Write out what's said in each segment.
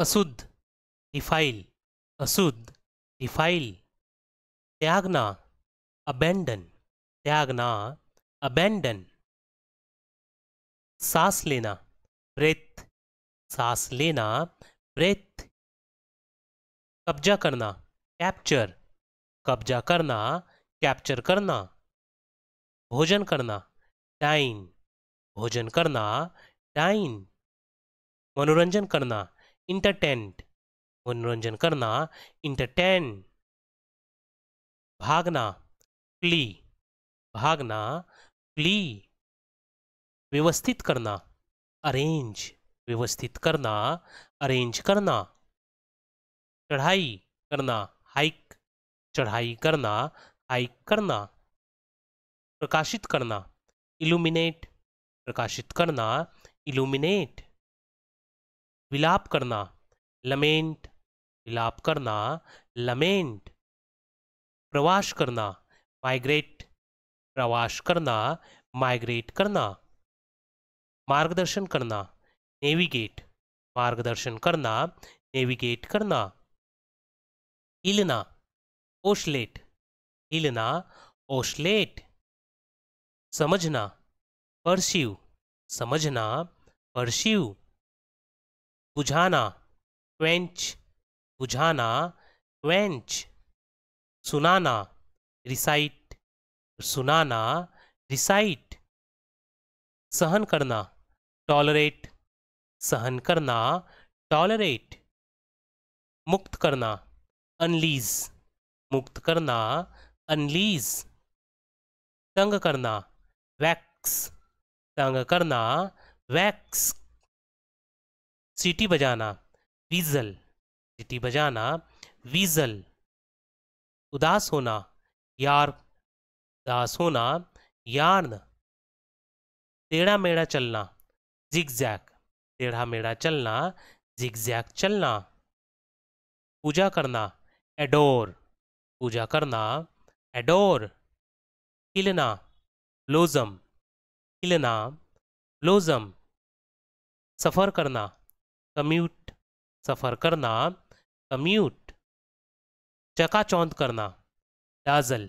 अशुद्ध डिफाइल अशुद्ध डिफाइल त्यागना अबेंडन त्यागना अबेंडन सांस लेना ब्रेथ सांस लेना ब्रेथ कब्जा करना कैप्चर कब्जा करना कैप्चर करना भोजन करना डाइन भोजन करना डाइन मनोरंजन करना इंटरटेंट मनोरंजन करना इंटरटेन भागना प्ली भागना प्ली व्यवस्थित करना अरेंज व्यवस्थित करना अरेंज करना चढ़ाई करना हाइक चढ़ाई करना हाइक करना प्रकाशित करना इल्यूमिनेट प्रकाशित करना इल्यूमिनेट विलाप करना लमेंट विलाप करना लमेंट प्रवास करना माइग्रेट प्रवास करना माइग्रेट करना मार्गदर्शन करना नेविगेट मार्गदर्शन करना नेविगेट करना हिलना ओशलेट हिलना ओशलेट समझना परस्यू समझना परस्यू बुझाना क्वेंच बुझाना क्वेंच सुनाना रिसाइट सुनाना रिसाइट सहन करना टॉलरेट सहन करना टॉलरेट मुक्त करना अनलीज मुक्त करना अनलीज तंग करना वैक्स तंग करना वैक्स सीटी बजाना वीजल सीटी बजाना वीजल उदास होना यार उदास होना यार्न टेढ़ा मेढ़ा चलना जिग जैक टेढ़ा मेढ़ा चलना जैक चलना पूजा करना एडोर पूजा करना एडोर खिलना लोजम खिलना लोजम सफ़र करना कम्यूट सफ़र करना कम्यूट चकाचौंध करना डाजल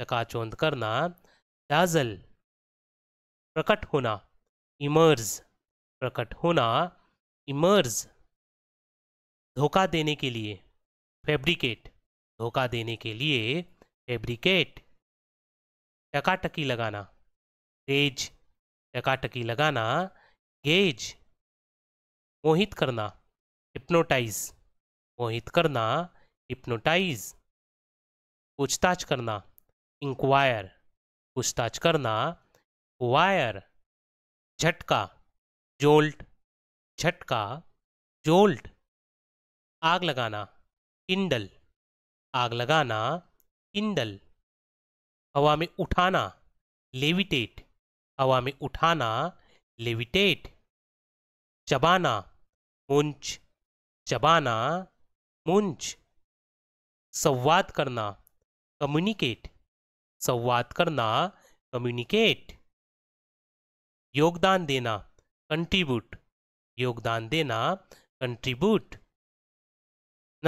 चकाचौंध करना डाजल प्रकट होना इमर्ज प्रकट होना इमर्ज धोखा देने के लिए फैब्रिकेट धोखा देने के लिए फैब्रिकेट टकाटकी लगाना गेज टकाटकी लगाना गेज मोहित करना हिप्नोटाइज मोहित करना हिप्नोटाइज पूछताछ करना इंक्वायर पूछताछ करना वायर झटका जोल्ट झटका जोल्ट आग लगाना किंडल आग लगाना किंडल हवा में उठाना लेविटेट हवा में उठाना लेविटेट चबाना मुंच चबाना मुंच संवाद करना कम्युनिकेट संवाद करना कम्युनिकेट योगदान देना कंट्रीब्यूट योगदान देना कंट्रीब्यूट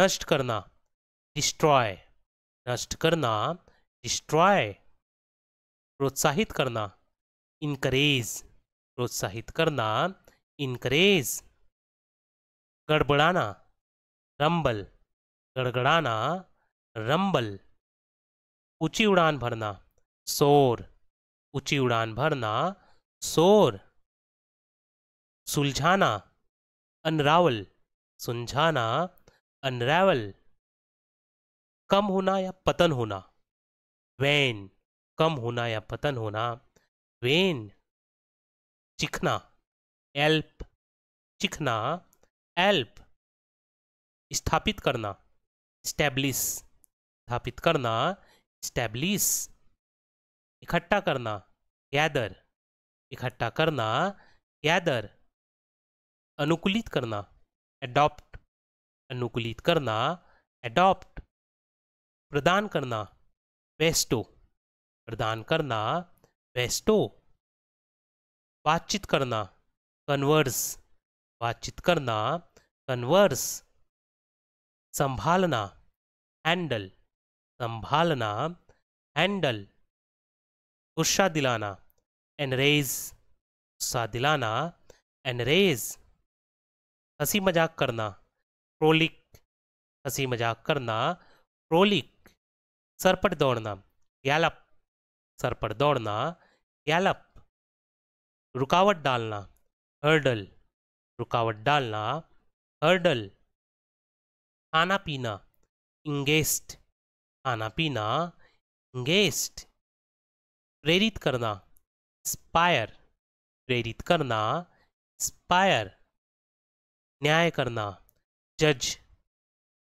नष्ट करना डिस्ट्रॉय नष्ट करना डिस्ट्रॉय प्रोत्साहित करना इनकरेज प्रोत्साहित करना इनकरेज गड़बड़ाना रंबल गड़गड़ाना रंबल ऊंची उड़ान भरना सोर ऊंची उड़ान भरना सोर सुलझाना अनरावल सुलझाना अनरावल कम होना या पतन होना वैन कम होना या पतन होना वेन चिखना एल्प चिखना एल्प स्थापित करना स्टैब्लिश स्थापित करना स्टैब्लिश इकट्ठा करना गैदर इकट्ठा करना गैदर अनुकूलित करना एडॉप्ट अनुकूलित करना एडॉप्ट प्रदान करना वेस्टो प्रदान करना वेस्टो बातचीत करना कन्वर्स बातचीत करना कन्वर्स संभालना हैंडल संभालना हैंडल गुस्सा दिलाना एनरेज गुस्सा दिलाना एनरेज हंसी मजाक करना प्रोलिक हंसी मजाक करना प्रोलिक सरपट दौड़ना गैलप सर पर दौड़ना गैलप रुकावट डालना हर्डल रुकावट डालना हर्डल खाना पीना इंगेस्ट खाना पीना इंगेस्ट प्रेरित करना स्पायर प्रेरित करना स्पायर न्याय करना जज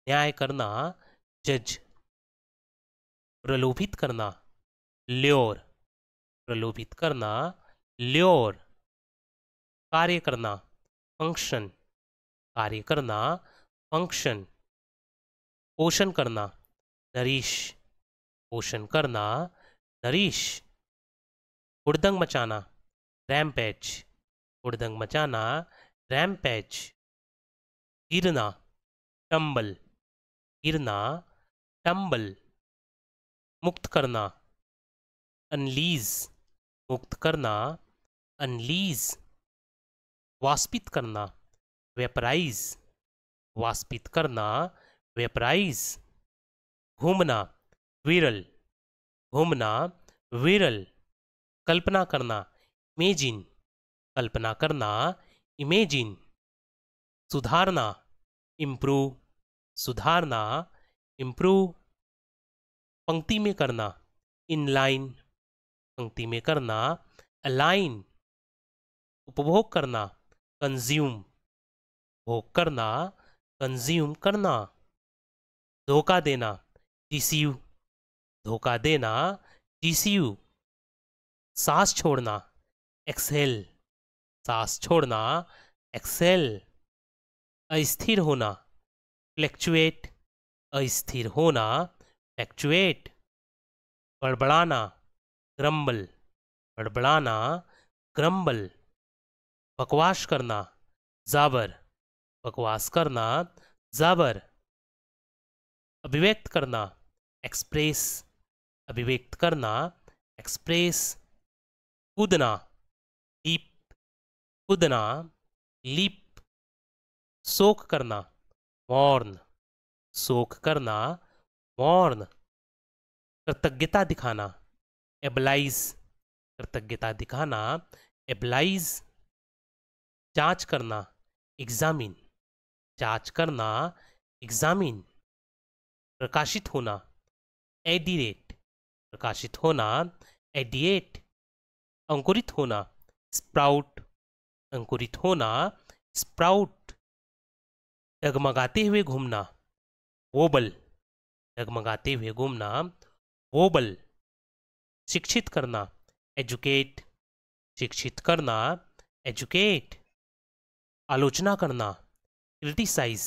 न्याय करना जज प्रलोभित करना ल्योर प्रलोभित करना ल्योर कार्य करना फंक्शन कार्य करना फंक्शन पोषण करना नरीश पोषण करना नरीश उड़दंग मचाना पैच उड़दंग मचाना पैच गिरना टंबल गिरना टंबल मुक्त करना अनलीज मुक्त करना अनलीज वास्पित करना वेपराइज वास्पित करना वेपराइज घूमना विरल घूमना विरल कल्पना करना इमेजिन कल्पना करना इमेजिन सुधारना इम्प्रूव सुधारना इम्प्रूव पंक्ति में करना इनलाइन पंक्ति में करना अलाइन उपभोग करना कंज्यूम हो करना कंज्यूम करना धोखा देना टीसीयू धोखा देना टीसीयू सांस छोड़ना एक्सेल सांस छोड़ना एक्सेल अस्थिर होना फ्लैक्चुएट अस्थिर होना फ्लैक्चुएट बड़बड़ाना क्रम्बल बड़बड़ाना क्रम्बल बकवास करना जाबर बकवास करना जाबर अभिव्यक्त करना एक्सप्रेस अभिव्यक्त करना एक्सप्रेस कूदना लीप कूदना लीप सोख करना मॉर्न सोख करना मॉर्न कृतज्ञता दिखाना एबलाइज कृतज्ञता दिखाना एबलाइज जांच करना एग्जामिन जांच करना एग्जामिन प्रकाशित होना एडिरेट प्रकाशित होना एडिएट अंकुरित होना स्प्राउट अंकुरित होना स्प्राउट डगमगाते हुए घूमना वोबल डगमगाते हुए घूमना वोबल शिक्षित करना एजुकेट शिक्षित करना एजुकेट आलोचना करना क्रिटिसाइज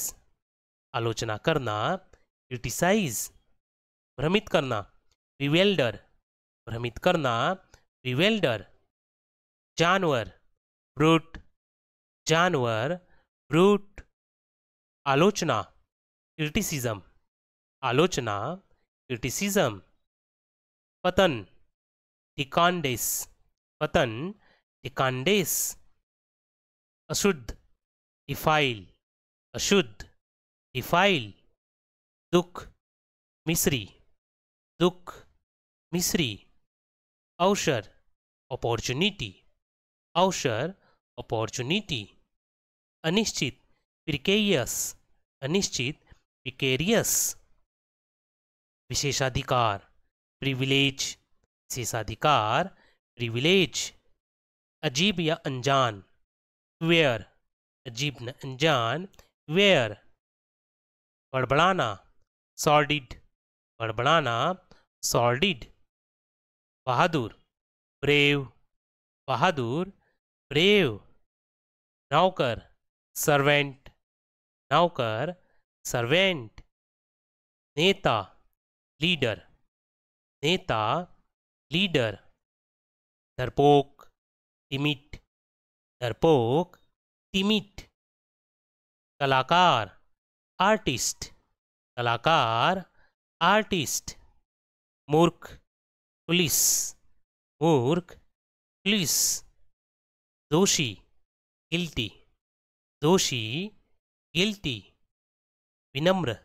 आलोचना करना क्रिटिसाइज भ्रमित करना रिवेल्डर भ्रमित करना रिवेल्डर जानवर ब्रूट जानवर ब्रूट आलोचना क्रिटिसिजम आलोचना क्रिटिसिजम पतन टिकांडेस पतन टिकांडेस अशुद्ध डिफाइल अशुद्ध इफाइल दुख मिश्री दुख मिश्री अवसर अपॉर्चुनिटी अवसर अपॉर्चुनिटी अनिश्चित प्रिकेयस अनिश्चित प्रिकेरियस विशेषाधिकार प्रिविलेज विशेषाधिकार प्रिविलेज अजीब या अनजान क्वेयर अजीब न अनजान वेयर बड़बड़ाना सॉलिड बड़बड़ाना सॉलिड बहादुर ब्रेव बहादुर ब्रेव नौकर सर्वेंट नौकर सर्वेंट नेता लीडर नेता लीडर डरपोक टिमिट डरपोक टिमिट कलाकार आर्टिस्ट कलाकार आर्टिस्ट मूर्ख पुलिस मूर्ख पुलिस दोषी गिल्टी दोषी गिल्टी विनम्र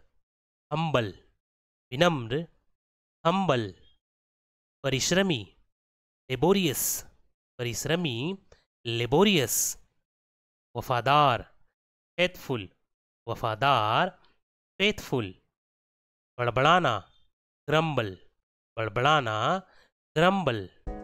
हम्बल विनम्र हम्बल परिश्रमी लेबोरियस परिश्रमी लेबोरियस वफादार फेथफुल वफादार फेथफुल बड़बड़ाना ग्रम्बल बड़बड़ाना ग्रम्बल